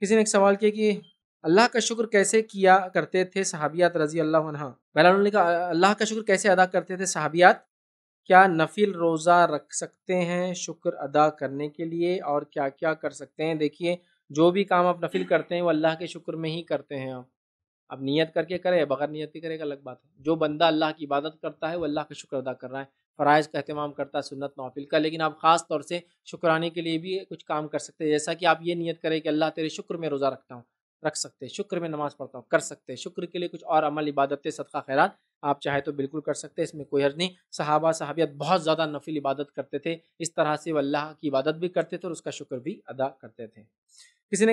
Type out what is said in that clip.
किसी ने एक सवाल किया कि अल्लाह का शुक्र कैसे किया करते थे सहाबियात रजी अल्लाह पहला उन्होंने कहा अल्लाह का शुक्र कैसे अदा करते थे सहाबियात क्या नफिल रोज़ा रख सकते हैं शुक्र अदा करने के लिए और क्या क्या कर सकते हैं देखिए जो भी काम आप नफिल करते हैं वो अल्लाह के शुक्र में ही करते हैं आप अब नियत करके करे बगैर नियत के करेगा अलग बात है जो बंदा अल्लाह की इबादत करता है वो अल्लाह का शुक्र अदा कर रहा है फ़रज़ का अहतमाम करता है सुन्नत नौफिल का लेकिन आप ख़ास तौर से शुक्राने के लिए भी कुछ काम कर सकते हैं जैसा कि आप ये नियत करें कि अल्लाह तेरे शुक्र में रोज़ा रखता हूँ रख सकते हैं शुक्र में नमाज़ पढ़ता हूँ कर सकते हैं शुक्र के लिए कुछ और अमल इबादत सदका खैरात आप चाहे तो बिल्कुल कर सकते हैं इसमें कोई हर्ज नहीं सहाबा सहाबियत बहुत ज़्यादा नफिल इबादत करते थे इस तरह से वह अल्लाह की इबादत भी करते थे और उसका शुक्र भी अदा करते थे किसी ने